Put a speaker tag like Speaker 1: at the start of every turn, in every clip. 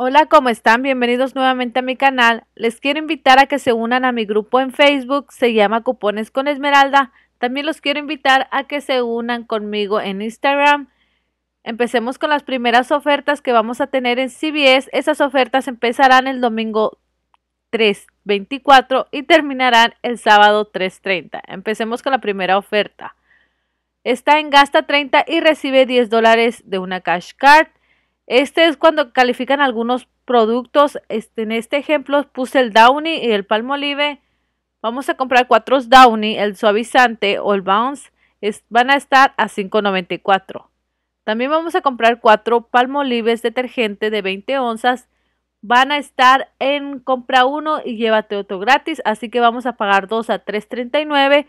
Speaker 1: Hola, ¿cómo están? Bienvenidos nuevamente a mi canal. Les quiero invitar a que se unan a mi grupo en Facebook, se llama Cupones con Esmeralda. También los quiero invitar a que se unan conmigo en Instagram. Empecemos con las primeras ofertas que vamos a tener en CBS. Esas ofertas empezarán el domingo 3.24 y terminarán el sábado 3.30. Empecemos con la primera oferta. Está en gasta 30 y recibe 10 dólares de una cash card. Este es cuando califican algunos productos. Este, en este ejemplo puse el Downy y el Palmolive. Vamos a comprar cuatro Downy, el suavizante o el Bounce. van a estar a $5.94. También vamos a comprar cuatro Palmolives detergente de 20 onzas. Van a estar en compra uno y llévate otro gratis. Así que vamos a pagar dos a $3.39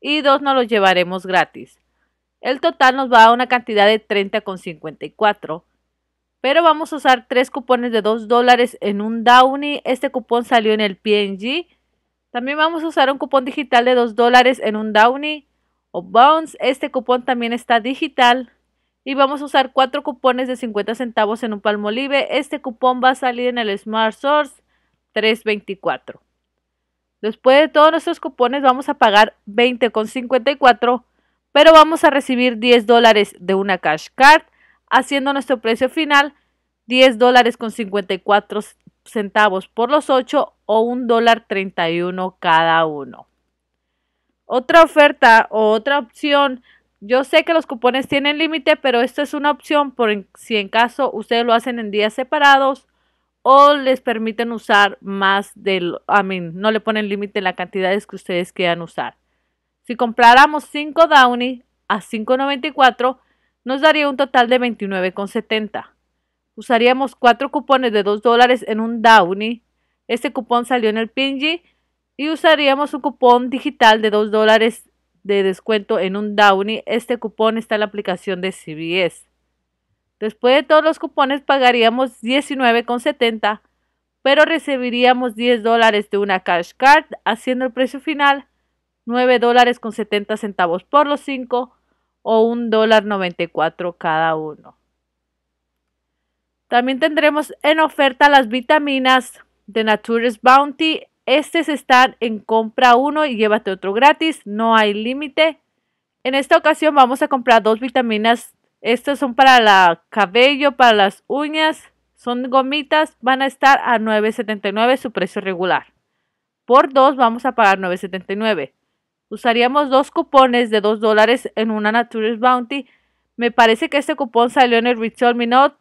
Speaker 1: y dos nos los llevaremos gratis. El total nos va a una cantidad de 30,54. Pero vamos a usar tres cupones de 2 dólares en un Downy. Este cupón salió en el PNG. También vamos a usar un cupón digital de 2 dólares en un Downy o Bounce. Este cupón también está digital. Y vamos a usar cuatro cupones de 50 centavos en un Palmolive. Este cupón va a salir en el Smart Source 324. Después de todos nuestros cupones vamos a pagar 20,54, pero vamos a recibir 10 dólares de una cash card haciendo nuestro precio final 10 dólares con 54 centavos por los 8 o $1.31 dólar cada uno. Otra oferta o otra opción, yo sé que los cupones tienen límite, pero esto es una opción por si en caso ustedes lo hacen en días separados o les permiten usar más del, a mí no le ponen límite en la cantidad que ustedes quieran usar. Si compráramos 5 Downy a 594, nos daría un total de 29,70. Usaríamos cuatro cupones de 2 dólares en un Downy. Este cupón salió en el Pingy. Y usaríamos un cupón digital de 2 dólares de descuento en un Downy. Este cupón está en la aplicación de CBS. Después de todos los cupones pagaríamos 19,70, pero recibiríamos 10 dólares de una cash card, haciendo el precio final 9 dólares con 70 centavos por los 5 o un dólar cada uno. También tendremos en oferta las vitaminas de Nature's Bounty. Estas están en compra uno y llévate otro gratis, no hay límite. En esta ocasión vamos a comprar dos vitaminas. Estas son para el cabello, para las uñas. Son gomitas, van a estar a $9.79 su precio regular. Por dos vamos a pagar $9.79 usaríamos dos cupones de 2 dólares en una Natural Bounty. Me parece que este cupón salió en el Ritual Minot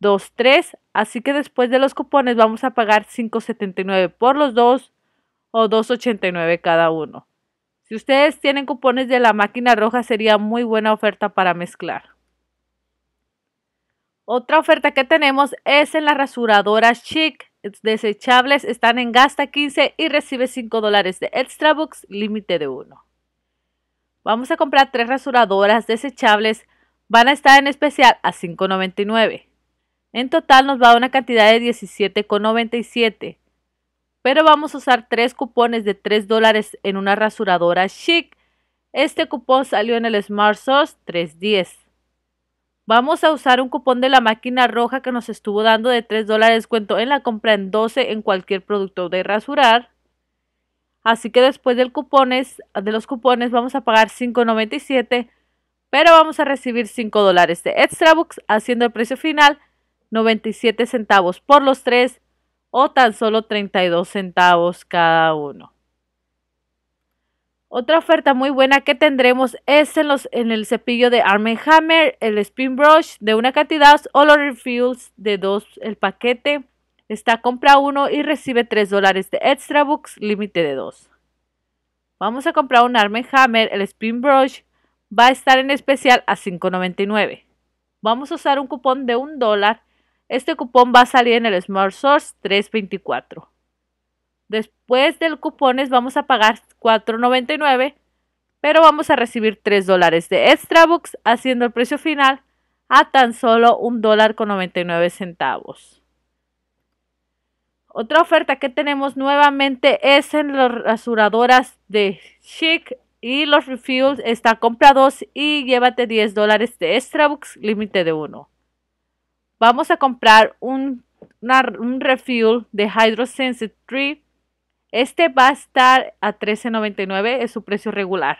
Speaker 1: 2.3, así que después de los cupones vamos a pagar 5.79 por los dos o 2.89 cada uno. Si ustedes tienen cupones de la máquina roja sería muy buena oferta para mezclar. Otra oferta que tenemos es en la rasuradora Chic desechables están en gasta 15 y recibe 5 dólares de extra books, límite de 1. Vamos a comprar tres rasuradoras desechables, van a estar en especial a 5.99. En total nos va a una cantidad de 17.97. Pero vamos a usar tres cupones de 3 dólares en una rasuradora chic. Este cupón salió en el Smart source 310. Vamos a usar un cupón de la máquina roja que nos estuvo dando de 3 dólares Cuento en la compra en 12 en cualquier producto de rasurar. Así que después del de los cupones vamos a pagar $5.97, pero vamos a recibir 5 dólares de extra bucks. haciendo el precio final 97 centavos por los tres o tan solo 32 centavos cada uno. Otra oferta muy buena que tendremos es en, los, en el cepillo de Arm Hammer, el Spin Brush de una cantidad o los refuels de dos el paquete. Está compra uno y recibe 3 dólares de extra books, límite de 2. Vamos a comprar un Arm Hammer, el Spin Brush va a estar en especial a $5.99. Vamos a usar un cupón de un dólar. Este cupón va a salir en el Smart Source 324. Después del cupones vamos a pagar $4.99, pero vamos a recibir 3 dólares de extra books, haciendo el precio final a tan solo un dólar con centavos. Otra oferta que tenemos nuevamente es en las rasuradoras de Chic y los refuels está comprados y llévate 10 dólares de extra books, límite de 1. Vamos a comprar un, refuel de Hydrosense 3 este va a estar a $13.99, es su precio regular.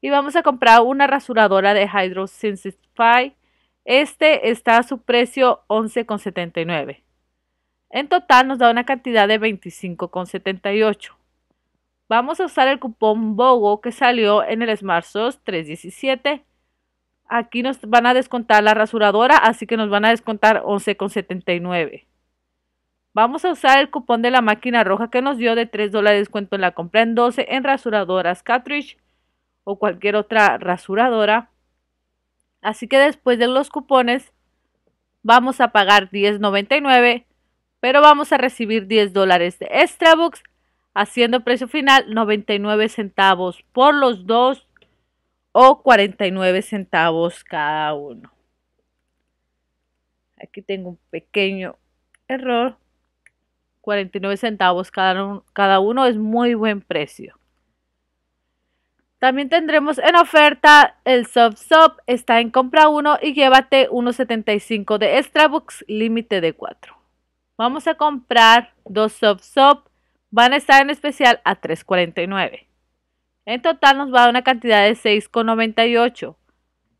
Speaker 1: Y vamos a comprar una rasuradora de Hydro Sensify. Este está a su precio 11.79. En total nos da una cantidad de 25.78. Vamos a usar el cupón BOGO que salió en el Smart 317. Aquí nos van a descontar la rasuradora, así que nos van a descontar 11.79. Vamos a usar el cupón de la máquina roja que nos dio de 3 dólares de descuento en la compra en 12 en rasuradoras cartridge o cualquier otra rasuradora. Así que después de los cupones vamos a pagar 10.99, pero vamos a recibir 10 dólares de extra books, haciendo precio final 99 centavos por los dos o 49 centavos cada uno. Aquí tengo un pequeño error. 49 centavos cada, cada uno, es muy buen precio. También tendremos en oferta el Soft está en compra 1 y llévate 1.75 de extra box límite de 4. Vamos a comprar dos Soft van a estar en especial a 3.49. En total nos va a dar una cantidad de 6.98,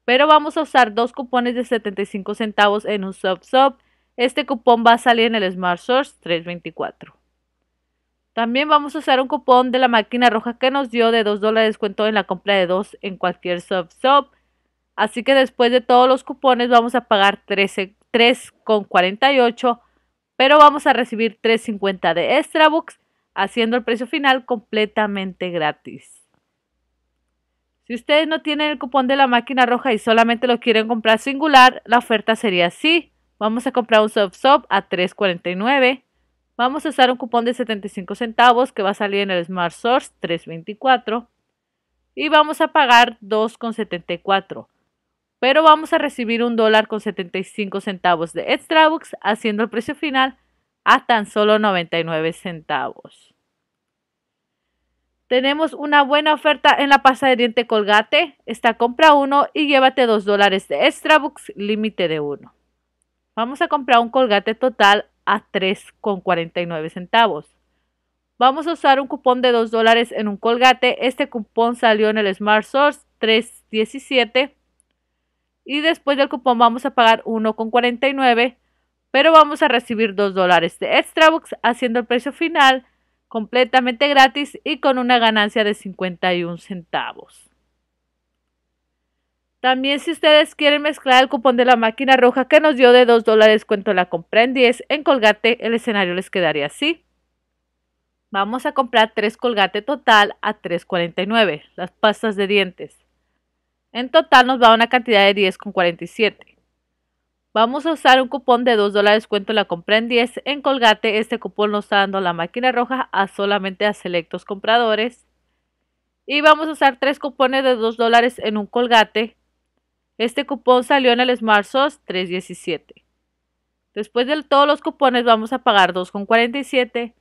Speaker 1: pero vamos a usar dos cupones de 75 centavos en un Soft este cupón va a salir en el Smart Source 324. También vamos a usar un cupón de la máquina roja que nos dio de 2 dólares descuento en la compra de 2 en cualquier sub shop. Así que después de todos los cupones vamos a pagar 3,48, pero vamos a recibir 3,50 de extra books, haciendo el precio final completamente gratis. Si ustedes no tienen el cupón de la máquina roja y solamente lo quieren comprar singular, la oferta sería así. Vamos a comprar un soft soft a 3.49. Vamos a usar un cupón de 75 centavos que va a salir en el Smart Source 3.24. Y vamos a pagar 2.74. Pero vamos a recibir un dólar con 75 centavos de Extrabooks, haciendo el precio final a tan solo 99 centavos. Tenemos una buena oferta en la pasta de diente Colgate. Esta compra uno y llévate 2 dólares de bucks límite de uno. Vamos a comprar un colgate total a 3,49 centavos. Vamos a usar un cupón de 2 dólares en un colgate. Este cupón salió en el Smart Source 317. Y después del cupón vamos a pagar 1,49. Pero vamos a recibir 2 dólares de extra bucks haciendo el precio final completamente gratis y con una ganancia de 51 centavos. También si ustedes quieren mezclar el cupón de la máquina roja que nos dio de 2 dólares cuento la compré en 10 en colgate el escenario les quedaría así. Vamos a comprar 3 colgate total a 3.49 las pastas de dientes. En total nos va una cantidad de 10.47. Vamos a usar un cupón de 2 dólares cuento la compré en 10 en colgate. Este cupón nos está dando la máquina roja a solamente a selectos compradores. Y vamos a usar 3 cupones de 2 dólares en un colgate este cupón salió en el Smart 317. Después de todos los cupones vamos a pagar 2,47,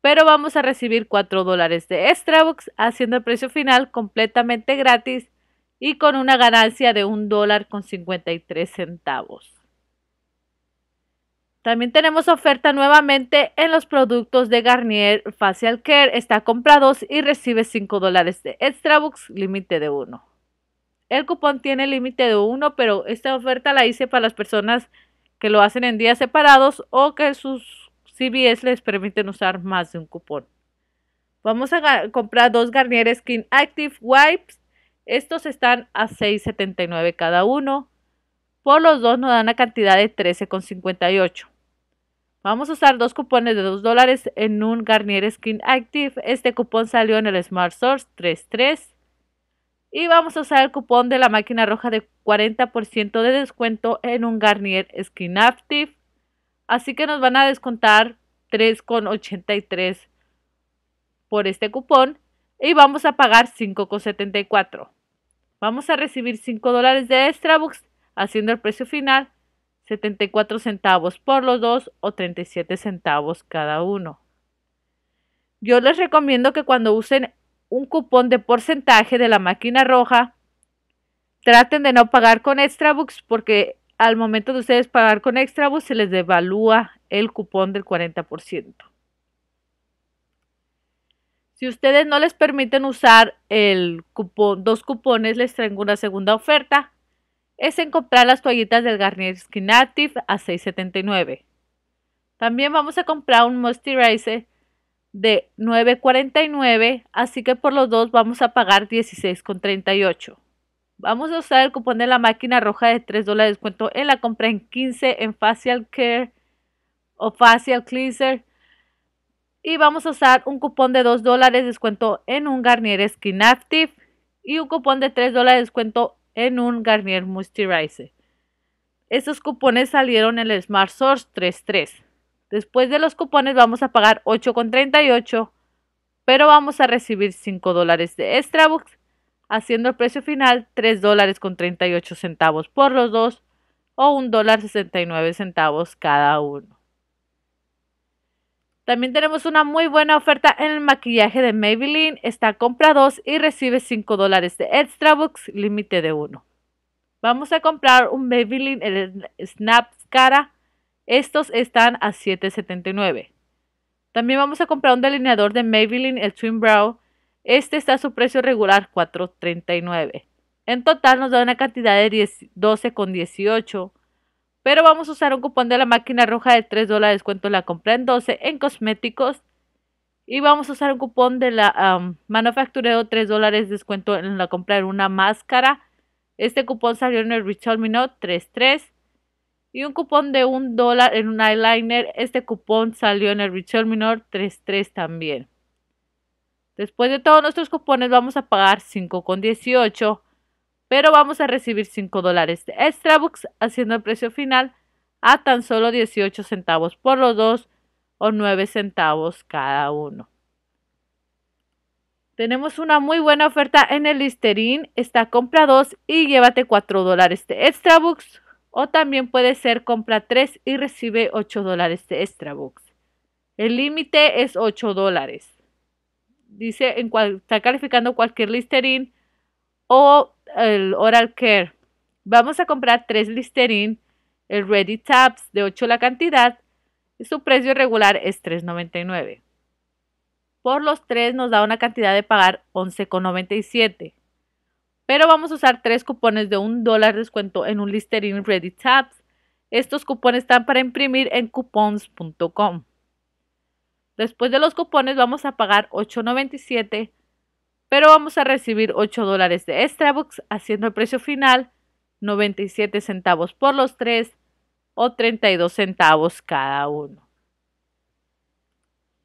Speaker 1: pero vamos a recibir 4 dólares de extra bucks. haciendo el precio final completamente gratis y con una ganancia de 1 dólar con 53 centavos. También tenemos oferta nuevamente en los productos de Garnier Facial Care. Está comprado y recibe 5 dólares de extra bucks. límite de 1. El cupón tiene límite de uno, pero esta oferta la hice para las personas que lo hacen en días separados o que sus CBS les permiten usar más de un cupón. Vamos a comprar dos Garnier Skin Active Wipes. Estos están a $6.79 cada uno. Por los dos nos dan una cantidad de $13.58. Vamos a usar dos cupones de 2 dólares en un Garnier Skin Active. Este cupón salió en el Smart Source 33. Y vamos a usar el cupón de la máquina roja de 40% de descuento en un Garnier Skin Así que nos van a descontar 3,83 por este cupón y vamos a pagar 5,74. Vamos a recibir 5 dólares de extra bucks haciendo el precio final 74 centavos por los dos o 37 centavos cada uno. Yo les recomiendo que cuando usen un cupón de porcentaje de la máquina roja. Traten de no pagar con Extrabooks porque al momento de ustedes pagar con Extrabooks se les devalúa el cupón del 40%. Si ustedes no les permiten usar el cupón, dos cupones, les traigo una segunda oferta. Es en comprar las toallitas del Garnier Skin Active a $6.79. También vamos a comprar un moisturizer de 9.49, así que por los dos vamos a pagar 16.38. Vamos a usar el cupón de la máquina roja de 3 dólares de descuento en la compra en 15 en Facial Care o Facial Cleanser. Y vamos a usar un cupón de 2 dólares de descuento en un Garnier Skin Active y un cupón de 3 dólares de descuento en un Garnier Moisturizer. Estos cupones salieron en el Smart Source 33. Después de los cupones vamos a pagar 8,38, pero vamos a recibir 5 dólares de extra books, haciendo el precio final 3 dólares 38 centavos por los dos o 1 dólar 69 centavos cada uno. También tenemos una muy buena oferta en el maquillaje de Maybelline. Está compra 2 y recibe 5 dólares de extra books, límite de 1. Vamos a comprar un Maybelline el Snap Cara estos están a $7.79. También vamos a comprar un delineador de Maybelline, el Twin Brow. Este está a su precio regular, $4.39. En total nos da una cantidad de 12,18. Pero vamos a usar un cupón de la máquina roja de 3 descuento en la compra en 12 en cosméticos. Y vamos a usar un cupón de la manufacturero 3 descuento en la compra en una máscara. Este cupón salió en el Richard Minot 33 y un cupón de un dólar en un eyeliner. Este cupón salió en el Richard Minor 33 también. Después de todos nuestros cupones vamos a pagar 5,18, pero vamos a recibir 5 dólares de extra bucks. haciendo el precio final a tan solo 18 centavos por los dos o 9 centavos cada uno. Tenemos una muy buena oferta en el Listerine. Está compra 2 y llévate 4 dólares de extra bucks. O también puede ser compra 3 y recibe 8 dólares de extra box. El límite es 8 dólares. Dice, en cual, está calificando cualquier Listerine o el Oral Care. Vamos a comprar 3 Listerine, el Ready Tabs de 8 la cantidad. Y su precio regular es $3.99. Por los tres nos da una cantidad de pagar $11.97. Pero vamos a usar tres cupones de un dólar descuento en un Listerine Ready Tabs. Estos cupones están para imprimir en coupons.com. Después de los cupones vamos a pagar $8.97, pero vamos a recibir 8 dólares de extra bucks, haciendo el precio final 97 centavos por los tres o 32 centavos cada uno.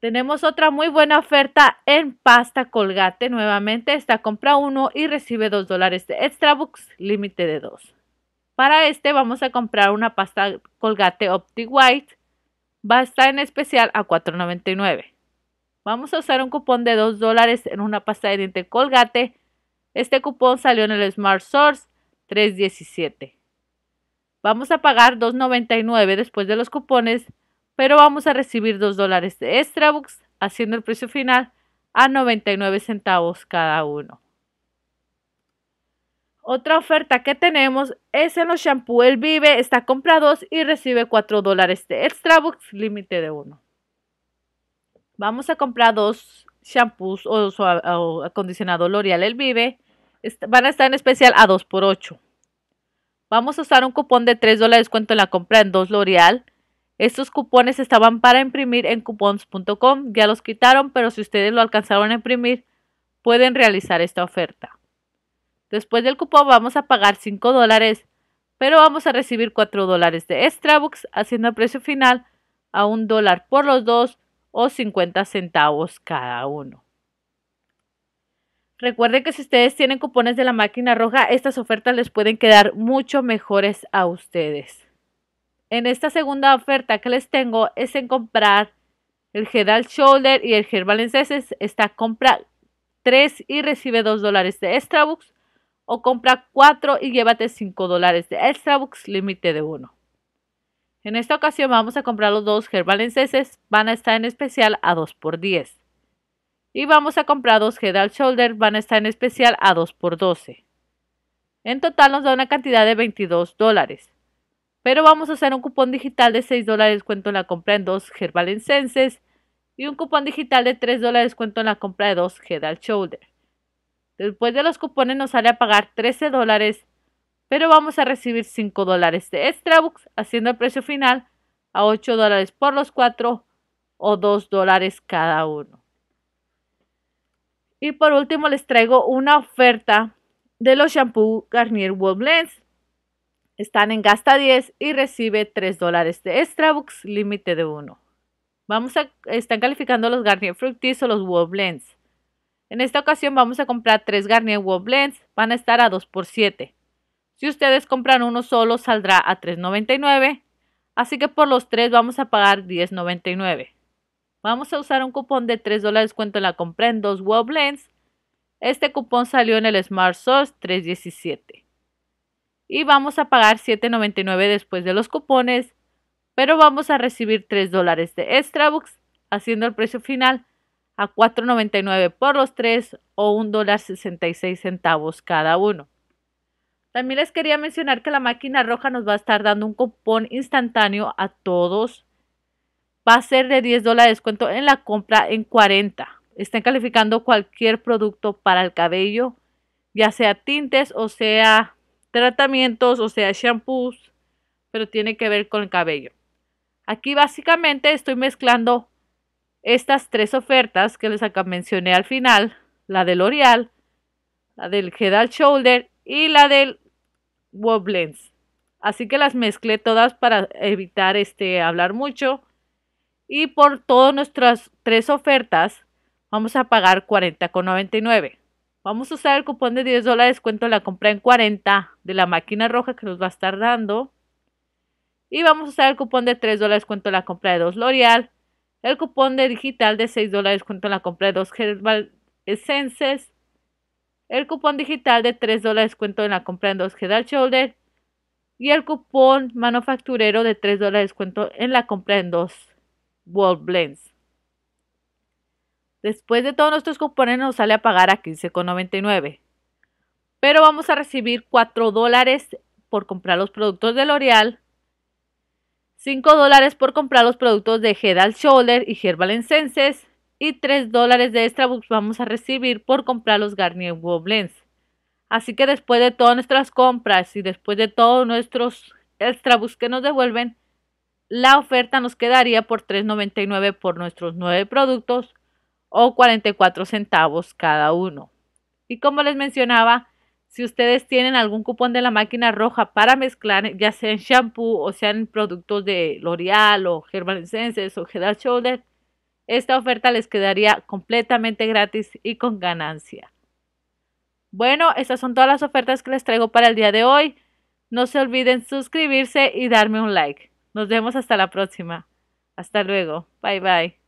Speaker 1: Tenemos otra muy buena oferta en pasta colgate. Nuevamente, esta compra 1 y recibe 2 dólares de extra bucks, límite de 2. Para este vamos a comprar una pasta colgate Opti White. Va a estar en especial a $4.99. Vamos a usar un cupón de 2 dólares en una pasta de diente colgate. Este cupón salió en el Smart Source 317. Vamos a pagar $2.99 después de los cupones pero vamos a recibir 2 dólares de extra books, haciendo el precio final a 99 centavos cada uno. Otra oferta que tenemos es en los shampoos. El Vive, está compra 2 y recibe 4 dólares de extra books, límite de 1. Vamos a comprar dos shampoos o, acondicionado acondicionador L'Oreal El Vive. Van a estar en especial a 2 por 8. Vamos a usar un cupón de 3 dólares de la compra en 2 L'Oreal estos cupones estaban para imprimir en cupons.com. ya los quitaron, pero si ustedes lo alcanzaron a imprimir, pueden realizar esta oferta. Después del cupón vamos a pagar 5 dólares, pero vamos a recibir 4 dólares de extra haciendo el precio final a 1 dólar por los dos o 50 centavos cada uno. Recuerden que si ustedes tienen cupones de la máquina roja, estas ofertas les pueden quedar mucho mejores a ustedes en esta segunda oferta que les tengo es en comprar el GEDAL Shoulder y el Herbalenses Está Esta compra 3 y recibe 2 dólares de extra o compra 4 y llévate 5 dólares de extra books, límite de 1. En esta ocasión vamos a comprar los dos Herbalenses, van a estar en especial a 2 por 10. Y vamos a comprar dos GEDAL Shoulder, van a estar en especial a 2 por 12. En total nos da una cantidad de 22 dólares. Pero vamos a hacer un cupón digital de 6 dólares cuento en la compra en dos Gerbalencenses y un cupón digital de 3 dólares cuento en la compra de dos Head Shoulder. Después de los cupones nos sale a pagar 13 dólares, pero vamos a recibir 5 dólares de extra haciendo el precio final a 8 dólares por los 4 o 2 dólares cada uno. Y por último les traigo una oferta de los shampoo Garnier Wolf están en gasta 10 y recibe 3 dólares de extra books, límite de 1. Vamos a, están calificando los Garnier Fructis o los Wall Blends. En esta ocasión vamos a comprar 3 Garnier Wall Blends, van a estar a 2 por 7. Si ustedes compran uno solo saldrá a 3.99, así que por los 3 vamos a pagar 10.99. Vamos a usar un cupón de 3 dólares cuento en la compra en 2 Wall Blends. Este cupón salió en el Smart Source 317 y vamos a pagar $7.99 después de los cupones, pero vamos a recibir 3 dólares de extra haciendo el precio final a $4.99 por los tres o $1.66 cada uno. También les quería mencionar que la máquina roja nos va a estar dando un cupón instantáneo a todos. Va a ser de 10 dólares de descuento en la compra en 40. Estén calificando cualquier producto para el cabello, ya sea tintes o sea tratamientos, o sea, shampoos, pero tiene que ver con el cabello. Aquí básicamente estoy mezclando estas tres ofertas que les acá mencioné al final, la del L'Oreal, la del Head Al Shoulder y la del Wobblens. Así que las mezclé todas para evitar este hablar mucho. Y por todas nuestras tres ofertas vamos a pagar $40,99. Vamos a usar el cupón de 10 dólares de descuento en la compra en 40 de la máquina roja que nos va a estar dando. Y vamos a usar el cupón de 3 dólares de descuento en la compra de 2 L'Oreal. El cupón de digital de 6 dólares de descuento en la compra de 2 Herbal Essences. El cupón digital de 3 dólares de descuento en la compra de dos Head Shoulder. Y el cupón manufacturero de 3 dólares de descuento en la compra en dos World Blends. Después de todos nuestros componentes nos sale a pagar a 15,99. Pero vamos a recibir 4 dólares por comprar los productos de L'Oreal, 5 dólares por comprar los productos de Head Shoulder y Herbal y 3 dólares de extra vamos a recibir por comprar los Garnier Woblens. Así que después de todas nuestras compras y después de todos nuestros extra que nos devuelven, la oferta nos quedaría por $3.99 por nuestros 9 productos o 44 centavos cada uno. Y como les mencionaba, si ustedes tienen algún cupón de la máquina roja para mezclar, ya sea en shampoo o sean productos de L'Oreal o Herbal Essences o Head esta oferta les quedaría completamente gratis y con ganancia. Bueno, estas son todas las ofertas que les traigo para el día de hoy. No se olviden suscribirse y darme un like. Nos vemos hasta la próxima. Hasta luego. Bye bye.